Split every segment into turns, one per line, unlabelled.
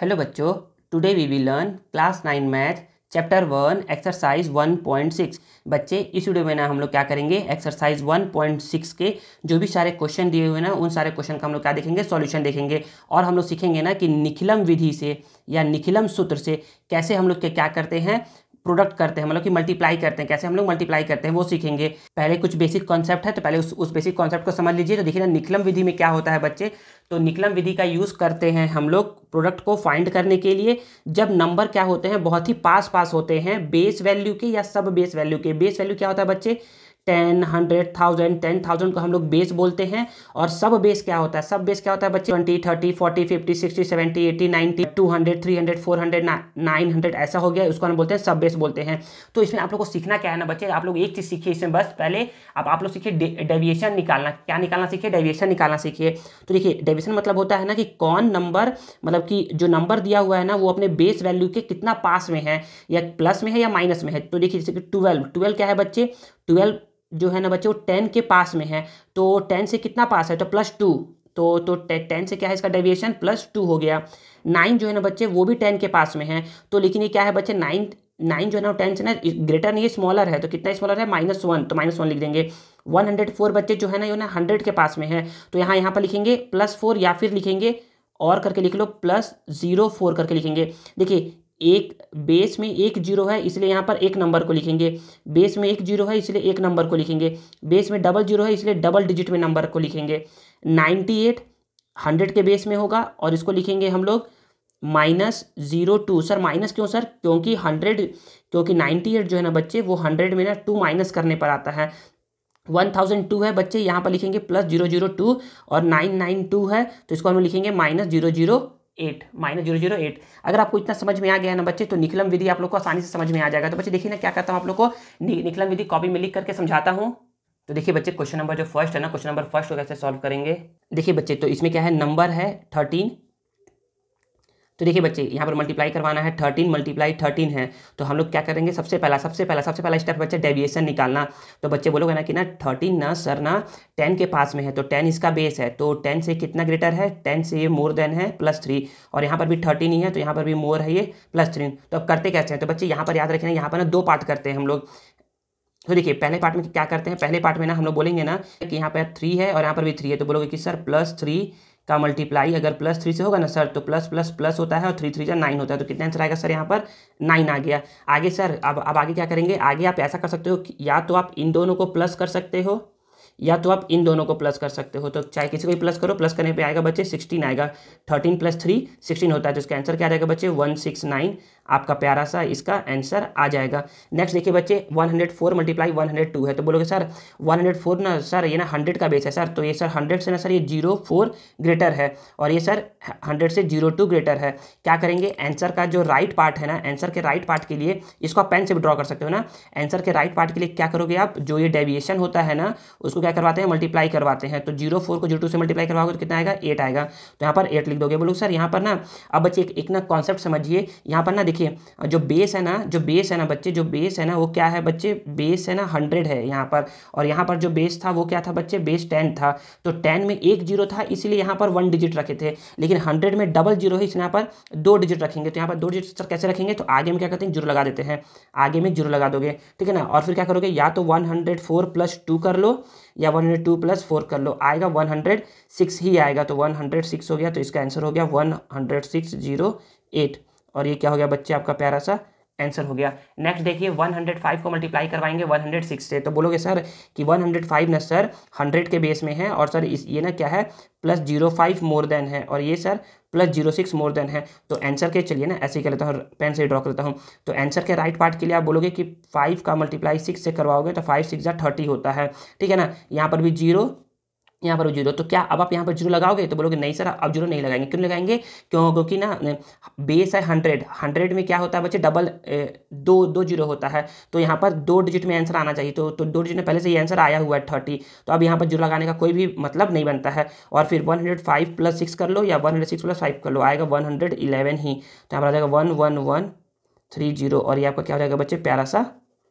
hello बच्चों today we we learn class nine math chapter one exercise one point six बच्चे इस video में ना हम लोग क्या करेंगे एक्सरसाइज वन पॉइंट सिक्स के जो भी सारे क्वेश्चन दिए हुए ना उन सारे क्वेश्चन का हम लोग क्या देखेंगे सॉल्यूशन देखेंगे और हम लोग सीखेंगे ना कि निखिलम विधि से या निखिलम सूत्र से कैसे हम लोग क्या करते हैं प्रोडक्ट करते हैं मतलब कि मल्टीप्लाई करते हैं कैसे हम लोग मल्टीप्लाई करते हैं वो सीखेंगे पहले कुछ बेसिक कॉन्सेप्ट है तो पहले उस उस बेसिक कॉन्सेप्ट को समझ लीजिए तो देखिए ना निकलम विधि में क्या होता है बच्चे तो निकलम विधि का यूज़ करते हैं हम लोग प्रोडक्ट को फाइंड करने के लिए जब नंबर क्या होते हैं बहुत ही पास पास होते हैं बेस वैल्यू के या सब बेस वैल्यू के बेस वैल्यू क्या होता है बच्चे ten hundred thousand ten thousand को हम लोग बेस बोलते हैं और सब बेस क्या होता है सब बेस क्या होता है बच्चे twenty thirty forty fifty sixty seventy eighty ninety two hundred three hundred four hundred nine hundred ऐसा हो गया उसको हम बोलते हैं सब बेस बोलते हैं तो इसमें आप लोग को सीखना क्या है ना बच्चे आप लोग एक चीज़ सीखिए इसमें बस पहले आप आप लोग सीखिए डेविएशन निकालना क्या निकालना सीखिए डेविएशन निकालना सीखिए तो देखिए डेविएशन मतलब होता है ना कि कौन नंबर मतलब कि जो नंबर दिया हुआ है ना वो अपने बेस वैल्यू के कितना पास में है या प्लस में है या माइनस में है तो देखिए जैसे कि ट्वेल्व ट्वेल्व क्या है बच्चे ट्वेल्व जो है ना बच्चों टेन के पास में है तो टेन से कितना पास है तो प्लस टू तो तो टेन से क्या है इसका डेविएशन प्लस टू हो गया नाइन जो है ना बच्चे वो भी टेन के पास में है तो लेकिन ये क्या है बच्चे नाइन नाइन जो है ना टेन से ना ग्रेटर नहीं है स्मॉलर है तो कितना स्मॉलर है माइनस वन तो माइनस वन लिख देंगे वन हंड्रेड फोर बच्चे जो है ना ये ना हंड्रेड के पास में है तो यहाँ यहाँ पर लिखेंगे प्लस फोर या फिर लिखेंगे और करके लिख लो प्लस जीरो फोर करके लिखेंगे देखिए एक बेस में एक जीरो है इसलिए यहाँ पर एक नंबर को लिखेंगे बेस में एक जीरो है इसलिए एक नंबर को लिखेंगे बेस में डबल जीरो है इसलिए डबल डिजिट में नंबर को लिखेंगे नाइन्टी एट हंड्रेड के बेस में होगा और इसको लिखेंगे हम लोग minus zero two sir minus क्यों सर क्योंकि हंड्रेड क्योंकि नाइन्टी एट जो है ना बच्चे वो हंड्रेड में ना टू माइनस करने पर आता है वन थाउजेंड टू है बच्चे यहाँ पर लिखेंगे प्लस जीरो जीरो टू और नाइन नाइन टू है तो इसको हम लिखेंगे minus zero zero eight minus zero zero eight अगर आपको इतना समझ में आ गया है ना बच्चे तो निकलम विधि आप लोग को आसानी से समझ में आ जाएगा तो बच्चे देखिए ना क्या करता हूँ आप लोग को निकलम विधि कॉपी में लिख करके समझाता हूँ तो देखिए बच्चे क्वेश्चन नंबर जो फर्स्ट है ना क्वेश्चन नंबर फर्स्ट को कैसे सॉल्व करेंगे देखिए बच्चे तो इसमें क्या है नंबर है थर्टीन तो देखिए बच्चे यहाँ पर मल्टीप्लाई करवाना है थर्टीन मल्टीप्लाई थर्टीन है तो हम लोग क्या करेंगे सबसे पहला सबसे पहला सबसे पहला स्टेप बच्चे डेविएशन निकालना तो बच्चे बोलोगे ना कि ना थर्टीन ना सर ना टेन के पास में है तो टेन इसका बेस है तो टेन से कितना ग्रेटर है टेन से ये मोर देन है प्लस थ्री और यहाँ पर भी थर्टीन ही है तो यहाँ पर भी मोर है ये प्लस थ्री तो अब करते कैसे हैं तो बच्चे यहाँ पर याद रखें यहाँ पर ना दो पार्ट करते हैं हम लोग तो देखिए पहले पार्ट में क्या करते हैं पहले पार्ट में ना हम लोग बोलेंगे ना कि यहाँ पर थ्री है और यहाँ पर भी थ्री है तो बोलोगे कि सर प्लस थ्री का मल्टीप्लाई अगर प्लस थ्री से होगा ना सर तो प्लस प्लस प्लस होता है और थ्री थ्री जो नाइन होता है तो कितना आंसर आएगा सर यहाँ पर नाइन आ गया आगे सर अब अब आगे क्या करेंगे आगे आप ऐसा कर सकते हो या तो आप इन दोनों को प्लस कर सकते हो या तो आप इन दोनों को प्लस कर सकते हो तो चाहे किसी को भी प्लस करो प्लस करने पे आएगा बच्चे सिक्सटीन आएगा थर्टीन प्लस थ्री सिक्सटीन होता है तो इसका आंसर क्या आएगा बच्चे वन सिक्स नाइन आपका प्यारा सा इसका आंसर आ जाएगा नेक्स्ट देखिए बच्चे 104 हंड्रेड फोर मल्टीप्लाई वन है तो बोलोगे सर 104 ना सर ये ना 100 का बेस है सर तो ये सर 100 से ना सर ये जीरो फोर ग्रेटर है और ये सर 100 से जीरो टू ग्रेटर है क्या करेंगे आंसर का जो राइट पार्ट है ना आंसर के राइट पार्ट के लिए इसको आप पेन से भी ड्रॉ कर सकते हो ना आंसर के राइट पार्ट के लिए क्या करोगे आप जो ये डेविएशन होता है ना उसको क्या करवाते हैं मल्टीप्लाई करवाते हैं तो जीरो फोर को जीरो टू से मल्टीप्लाई करवाओगे तो कितना आएगा एट आएगा तो यहाँ पर एट लिख दोगे बोलो सर यहाँ पर ना अब बच्चे एक, एक ना कॉन्सेप्ट समझिए यहाँ पर ना देखिए देखिए जो बेस है ना जो बेस है ना बच्चे जो बेस है ना वो क्या है बच्चे बेस है ना हंड्रेड है यहाँ पर और यहाँ पर जो बेस था वो क्या था बच्चे बेस टेन था तो टेन में एक जीरो था इसीलिए यहाँ पर वन डिजिट रखे थे लेकिन हंड्रेड में डबल जीरो है इसलिए यहाँ पर दो डिजिट रखेंगे तो यहाँ पर दो डिजिट सर कैसे रखेंगे तो आगे में क्या करते हैं जीरो लगा देते हैं आगे में जीरो लगा दोगे ठीक है ना और फिर क्या करोगे या तो one hundred four plus two कर लो या one hundred two plus four कर लो आएगा वन हंड्रेड सिक्स ही आएगा तो वन हंड्रेड सिक्स हो गया तो इसका आंसर हो गया one hundred six zero eight और ये क्या हो गया बच्चे आपका प्यारा सा आंसर हो गया नेक्स्ट देखिए 105 को मल्टीप्लाई करवाएंगे 106 से तो बोलोगे सर कि 105 ना सर 100 के बेस में है और सर इस ये ना क्या है plus zero five more than है और ये sir plus zero six more than है तो आंसर के चलिए ना ऐसे ही कर लेता हूँ पेन से ड्रॉ कर लेता हूँ तो आंसर के राइट पार्ट के लिए आप बोलोगे कि फाइव का मल्टीप्लाई सिक्स से करवाओगे तो फाइव सिक्स या थर्टी होता है ठीक है ना यहाँ पर भी जीरो यहाँ पर जीरो तो क्या अब आप यहाँ पर जीरो लगाओगे तो बोलोगे नहीं सर अब जीरो नहीं लगाएंगे क्यों लगाएंगे क्यों क्योंकि ना बेस है हंड्रेड हंड्रेड में क्या होता है बच्चे डबल दो दो जीरो होता है तो यहाँ पर दो डिजिट में आंसर आना चाहिए तो तो दो डिजिट में पहले से ही आंसर आया हुआ है थर्टी तो अब यहाँ पर जीरो लगाने का कोई भी मतलब नहीं बनता है और फिर one hundred five plus six कर लो या one hundred six plus five कर लो आएगा वन हंड्रेड इलेवन ही तो यहाँ पर आ जाएगा one one one three zero और ये आपका क्या हो जाएगा बच्चे प्यारा सा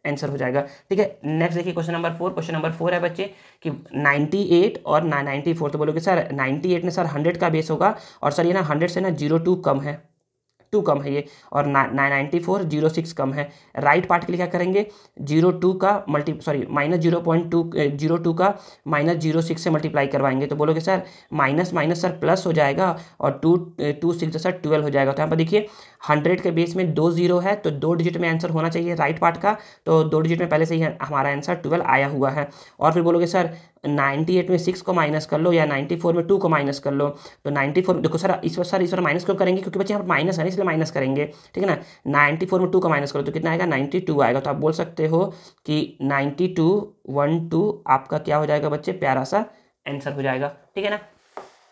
आंसर हो जाएगा ठीक है नेक्स्ट देखिए question number four question number four है बच्चे कि 98 और 94 तो बोलोगे सर 98 में सर 100 का बेस होगा और सर ये ना 100 से ना जीरो टू कम है टू कम है ये और नाइन्टी फोर जीरो सिक्स कम है राइट पार्ट के लिए क्या करेंगे जीरो टू का multi sorry minus zero point two zero two का माइनस जीरो सिक्स से मल्टीप्लाई करवाएंगे तो बोलोगे sir minus minus sir plus हो जाएगा और two two six sir twelve हो जाएगा तो यहाँ पर देखिए हंड्रेड के बेस में दो जीरो है तो दो डिजिट में आंसर होना चाहिए राइट पार्ट का तो दो डिजिट में पहले से ही हमारा आंसर ट्वेल्व आया हुआ है और फिर बोलोगे सर 98 में सिक्स को माइनस कर लो या 94 में टू को माइनस कर लो तो 94 देखो सर इस बार सर इस बार माइनस क्यों करेंगे क्योंकि बच्चे यहाँ पर माइनस है ना इसलिए माइनस करेंगे ठीक है ना 94 में टू को माइनस करो तो कितना आएगा 92 आएगा तो आप बोल सकते हो कि 92 12 आपका क्या हो जाएगा बच्चे प्यारा सा आंसर हो जाएगा ठीक है ना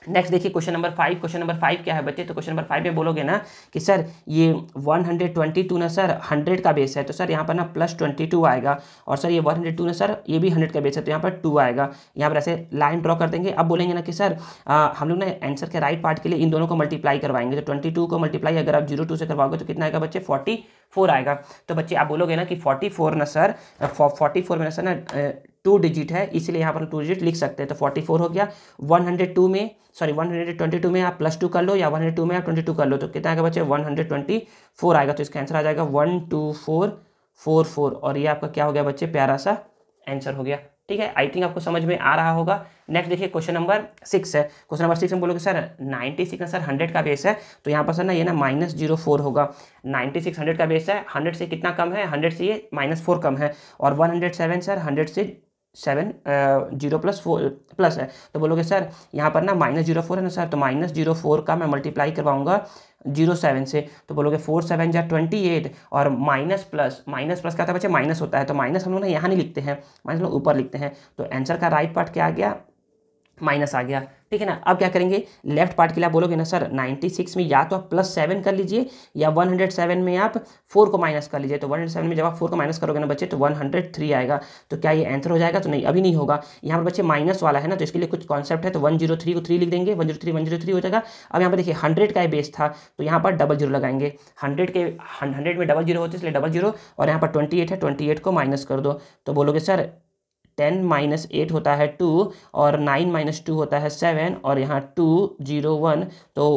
नेक्स्ट देखिए question number five question number five क्या है बच्चे तो क्वेश्चन नंबर फाइव में बोलोगे ना कि सर ये 122 ना सर 100 का बेस है तो सर यहाँ पर ना प्लस 22 आएगा और सर ये 102 ना सर ये भी 100 का बेस है तो यहाँ पर 2 आएगा यहाँ पर ऐसे लाइन ड्रॉ कर देंगे अब बोलेंगे ना कि सर आ, हम लोग ना आंसर के राइट पार्ट के लिए इन दोनों को मल्टीप्लाई करवाएंगे तो ट्वेंटी को मल्टीप्लाई अगर आप जीरो से करवाओगे तो कितना आएगा बच्चे फोर्टी फोर आएगा तो बच्चे आप बोलोगे ना कि फोर्टी फोर ना सर फोर्टी में ना सर ना टू डिजिट है इसलिए यहाँ पर टू डिजिट लिख सकते हैं तो फोर्टी फोर हो गया वन हंड्रेड टू में sorry one hundred twenty two में आप प्लस टू कर लो या वन हंड्रेड टू में आप ट्वेंटी टू कर लो तो कितना आएगा बच्चे वन हंड्रेड ट्वेंटी फोर आएगा तो इसका आंसर आ जाएगा one two four four four और ये आपका क्या हो गया बच्चे प्यारा सा आंसर हो गया ठीक है आई थिंक आपको समझ में आ रहा होगा नेक्स्ट देखिए क्वेश्चन नंबर सिक्स है क्वेश्चन नंबर सिक्स में बोलोगे सर नाइन्टी सिक्स ना सर हंड्रेड का बेस है तो यहाँ पर सर ना ये ना माइनस जीरो फोर होगा नाइन्टी सिक्स हंड्रेड का बेस है हंड्रेड से कितना कम है हंड्रेड से ये माइनस फोर कम है और one hundred seven sir hundred से seven zero plus four plus है तो बोलोगे सर यहाँ पर ना माइनस जीरो फोर है ना सर तो माइनस जीरो फोर का मैं मल्टीप्लाई करवाऊंगा जीरो सेवन से तो बोलोगे फोर सेवन या ट्वेंटी एट और माइनस प्लस माइनस प्लस का था बच्चे माइनस होता है तो माइनस हम लोग ना यहाँ नहीं लिखते हैं माइनस लोग ऊपर लिखते हैं तो आंसर का राइट पार्ट क्या आ गया माइनस आ गया ठीक है ना अब क्या करेंगे लेफ्ट पार्ट के लिए आप बोलोगे ना सर 96 में या तो आप प्लस सेवन कर लीजिए या 107 में आप फोर को माइनस कर लीजिए तो 107 में जब आप फोर को माइनस करोगे ना बच्चे तो 103 आएगा तो क्या ये आंसर हो जाएगा तो नहीं अभी नहीं होगा यहाँ पर बच्चे माइनस वाला है ना तो इसके लिए कुछ कॉन्सेप्ट है तो वन जीरो थ्री को थ्री लिख देंगे one zero three one zero three हो जाएगा अब यहाँ पर देखिए हंड्रेड का बेस था तो यहाँ पर डबल जीरो लगाएंगे हंड्रेड के हंड्रेड में डबल जीरो होते इसलिए डबल जीरो और यहाँ पर ट्वेंटी है ट्वेंटी को माइनस कर दो तो बोलोगे सर टेन माइनस एट होता है टू और नाइन माइनस टू होता है सेवन और यहाँ टू जीरो वन तो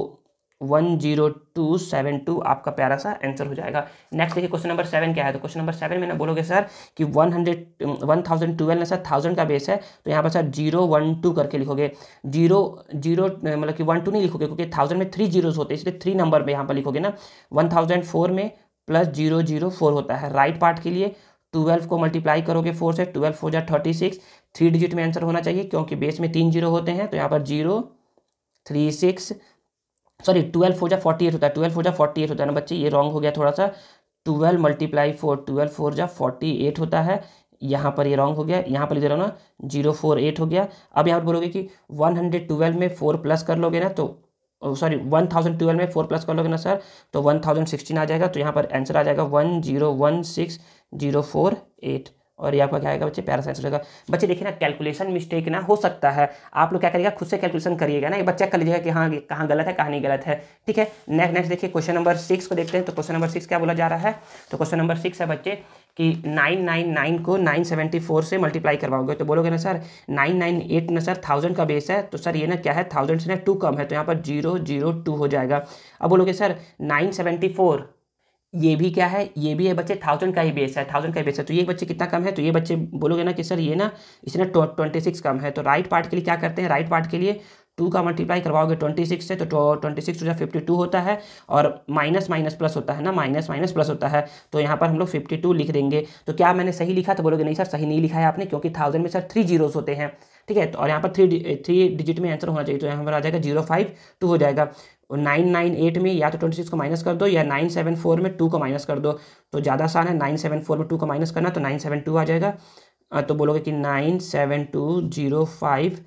one zero two seven two आपका प्यारा सा आंसर हो जाएगा नेक्स्ट देखिए क्वेश्चन नंबर सेवन क्या है तो क्वेश्चन नंबर सेवन में ना बोलोगे सर कि one hundred one thousand twelve sir thousand का बेस है तो यहाँ पर सर जीरो वन टू करके लिखोगे जीरो जीरो मतलब कि वन टू नहीं लिखोगे क्योंकि थाउजेंड में थ्री जीरोज होते हैं इसलिए थ्री नंबर में यहाँ पर लिखोगे ना वन थाउजेंड फोर में प्लस जीरो जीरो फोर होता है राइट पार्ट के लिए ट्वेल्व को मल्टीप्लाई करोगे फोर से ट्वेल्व फोर जाए थर्टी सिक्स थ्री डिजिट में आंसर होना चाहिए क्योंकि बेस में तीन जीरो होते हैं तो यहाँ पर zero three six sorry twelve four जा फोर्टी एट होता है ट्वेल्व फोर जाए फोर्टी एट होता है ना बच्चे ये रॉन्ग हो गया थोड़ा सा twelve multiply four twelve four जा फोर्टी एट होता है यहाँ पर ये रॉन्ग हो गया यहाँ पर इधर ना जीरो फोर एट हो गया अब यहाँ पर बोलोगे कि वन हंड्रेड ट्वेल्व में फोर प्लस कर लोगे ना तो सॉरी वन थाउजेंड ट्वेल्व में फोर प्लस कर लोगे ना सर तो वन थाउजेंड सिक्सटीन आ जाएगा तो यहाँ पर आंसर आ जाएगा one zero one six zero four eight और ये आपका क्या आएगा बच्चे पैरासाइट हो जाएगा बच्चे देखिए ना कैलकुलेशन मिस्टेक ना हो सकता है आप लोग क्या करिएगा खुद से कैलकुलेशन करिएगा ना ये बच्चा कर लीजिएगा कि हाँ कहाँ गलत है कहाँ नहीं गलत है ठीक है नेक्स्ट नेक्स्ट देखिए क्वेश्चन नंबर सिक्स को देखते हैं तो क्वेश्चन नंबर सिक्स क्या बोला जा रहा है तो क्वेश्चन नंबर सिक्स है बच्चे कि नाइन नाइन नाइन को नाइन सेवेंटी फोर से मल्टीप्लाई करवाओगे तो बोलोगे ना सर नाइन नाइन एट ना सर थाउजेंड का बेस है तो सर ये ना क्या है थाउजेंड से ना टू कम है तो यहाँ पर जीरो जीरो टू हो जाएगा अब बोलोगे सर नाइन सेवेंटी फोर ये भी क्या है ये भी है बच्चे थाउजेंड का ही बेस है थाउजेंड का ही बेस है तो ये बच्चे कितना कम है तो ये बच्चे बोलोगे ना कि सर ये ना इसने ट्वेंटी सिक्स कम है तो राइट पार्ट के लिए क्या करते हैं राइट पार्ट के लिए टू का मल्टीप्लाई करवाओगे ट्वेंटी सिक्स से तो ट्वेंटी सिक्स जो फिफ्टी टू होता है और माइनस माइनस प्लस होता है ना माइनस माइनस प्लस होता है तो यहाँ पर हम लोग फिफ्टी टू लिख देंगे तो क्या मैंने सही लिखा तो बोलोगे नहीं सर सही नहीं लिखा है आपने क्योंकि थाउजेंड में सर थ्री जीरोज होते हैं ठीक है तो और यहाँ पर थ्री थ्री डिजिट में आंसर होना चाहिए तो यहाँ पर आ जाएगा जीरो फाइव टू हो जाएगा तो नाइन नाइन एट में या तो ट्वेंटी सिक्स को माइनस कर दो या नाइन सेवन फोर में टू को माइनस कर दो तो ज़्यादा आसान है नाइन सेवन फोर में टू को माइनस करना तो नाइन सेवन टू आ जाएगा तो बोलोगे कि nine seven two zero five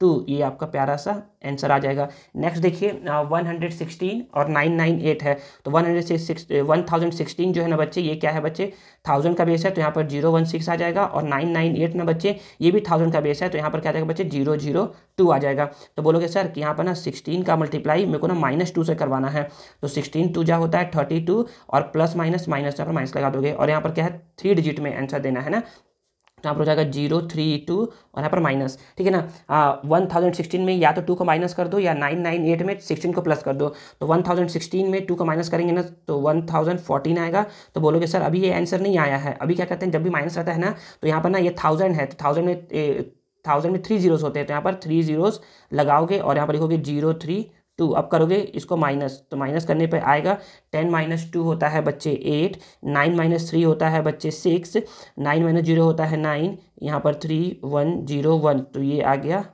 two तो ये आपका प्यारा सा आंसर आ जाएगा नेक्स्ट देखिए वन हंड्रेड सिक्सटीन और नाइन नाइन एट है तो one hundred one thousand sixteen जो है ना बच्चे ये क्या है बच्चे थाउजेंड का बेस है तो यहाँ पर जीरो वन सिक्स आ जाएगा और नाइन नाइन एट ना बच्चे ये भी थाउजेंड का बेस है तो यहाँ पर क्या जाएगा बच्चे जीरो जीरो टू आ जाएगा तो बोलोगे सर कि यहाँ पर ना सिक्सटीन का मल्टीप्लाई मेरे को ना माइनस टू से करवाना है तो सिक्सटीन टू जा होता है थर्टी टू और प्लस माइनस माइनस यहाँ पर माइनस लगा दोगे और यहाँ पर क्या है थ्री डिजिट में आंसर देना है ना तो यहाँ पर हो जाएगा जीरो थ्री टू और यहाँ पर माइनस ठीक है ना वन थाउजेंड सिक्सटीन में या तो टू को माइनस कर दो या नाइन नाइन एट में सिक्सटीन को प्लस कर दो तो वन थाउजेंड सिक्सटीन में टू को माइनस करेंगे ना तो वन थाउजेंड फोर्टीन आएगा तो बोलोगे सर अभी ये आंसर नहीं आया है अभी क्या कहते हैं जब भी माइनस रहता है ना तो यहाँ पर ना ये थाउजेंड है तो थाउजेंड में थाउजेंड में थ्री जीरोज़ होते हैं तो यहाँ पर थ्री जीरोज़ लगाओगे और यहाँ पर लिखोगे जीरो थ्री टू अब करोगे इसको माइनस तो माइनस करने पर आएगा टेन माइनस टू होता है बच्चे एट नाइन माइनस थ्री होता है बच्चे सिक्स नाइन माइनस जीरो होता है नाइन यहाँ पर थ्री वन जीरो वन तो ये आ गया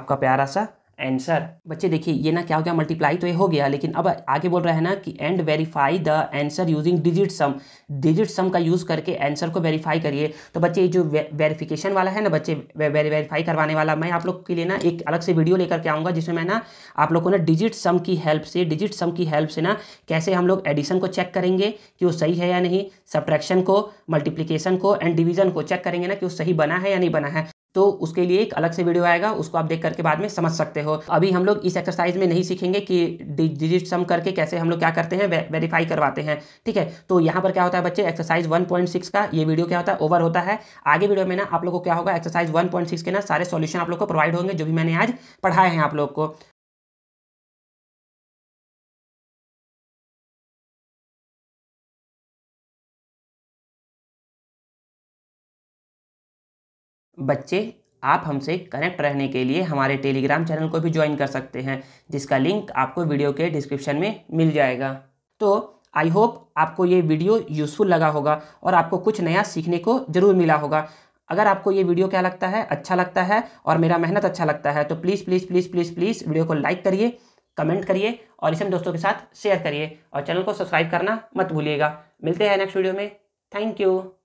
आपका प्यारा सा आंसर बच्चे देखिए ये ना क्या हो गया मल्टीप्लाई तो ये हो गया लेकिन अब आगे बोल रहा है ना कि and verify the answer using digit sum digit sum का यूज़ करके आंसर को वेरीफाई करिए तो बच्चे ये जो वेरिफिकेशन वाला है ना बच्चे वेरीफाई करवाने वाला मैं आप लोग के लिए ना एक अलग से वीडियो लेकर के आऊँगा जिसमें मैं ना आप लोग को ना डिजिट सम की हेल्प से डिजिट सम की हेल्प से ना कैसे हम लोग एडिशन को चेक करेंगे कि वो सही है या नहीं सब्ट्रैक्शन को मल्टीप्लीकेशन को एंड डिवीज़न को चेक करेंगे ना कि वो सही बना है या नहीं बना है तो उसके लिए एक अलग से वीडियो आएगा उसको आप देख करके बाद में समझ सकते हो अभी हम लोग इस एक्सरसाइज में नहीं सीखेंगे कि डिजिट सम करके कैसे हम लोग क्या करते हैं वे, वेरीफाई करवाते हैं ठीक है तो यहाँ पर क्या होता है बच्चे एक्सरसाइज 1.6 का ये वीडियो क्या होता है ओवर होता है आगे वीडियो में ना आप लोग को क्या होगा एक्सरसाइज वन के ना सारे सोल्यूशन आप लोग को प्रोवाइड होंगे जो भी मैंने आज पढ़ाए हैं आप लोग को बच्चे आप हमसे कनेक्ट रहने के लिए हमारे टेलीग्राम चैनल को भी ज्वाइन कर सकते हैं जिसका लिंक आपको वीडियो के डिस्क्रिप्शन में मिल जाएगा तो आई होप आपको ये वीडियो यूज़फुल लगा होगा और आपको कुछ नया सीखने को ज़रूर मिला होगा अगर आपको ये वीडियो क्या लगता है अच्छा लगता है और मेरा मेहनत अच्छा लगता है तो please please please please please video को लाइक करिए कमेंट करिए और इसे दोस्तों के साथ शेयर करिए और चैनल को सब्सक्राइब करना मत भूलिएगा मिलते हैं नेक्स्ट वीडियो में थैंक यू